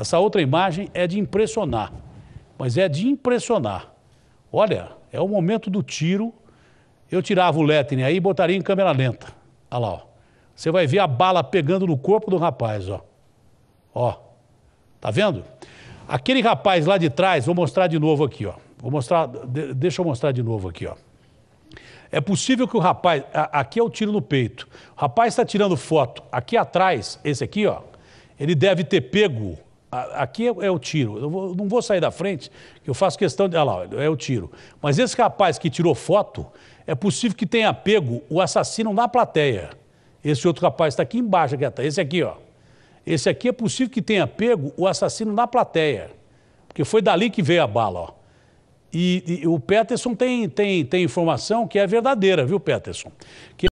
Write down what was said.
Essa outra imagem é de impressionar, mas é de impressionar. Olha, é o momento do tiro. Eu tirava o Letting aí e botaria em câmera lenta. Olha lá, ó. Você vai ver a bala pegando no corpo do rapaz, ó. Ó. Tá vendo? Aquele rapaz lá de trás, vou mostrar de novo aqui, ó. Vou mostrar, deixa eu mostrar de novo aqui, ó. É possível que o rapaz, aqui é o tiro no peito. O rapaz está tirando foto. Aqui atrás, esse aqui, ó, ele deve ter pego Aqui é, é, o tiro. Eu não vou sair da frente, eu faço questão de. Olha ah lá, é o tiro. Mas esse rapaz que tirou foto, é possível que tenha pego o assassino na plateia. Esse outro rapaz está aqui embaixo, aqui atrás. Esse aqui, ó. Esse aqui é possível que tenha pego o assassino na plateia. Porque foi dali que veio a bala, ó. E, e o Peterson tem, tem, tem informação que é verdadeira, viu, Peterson? Que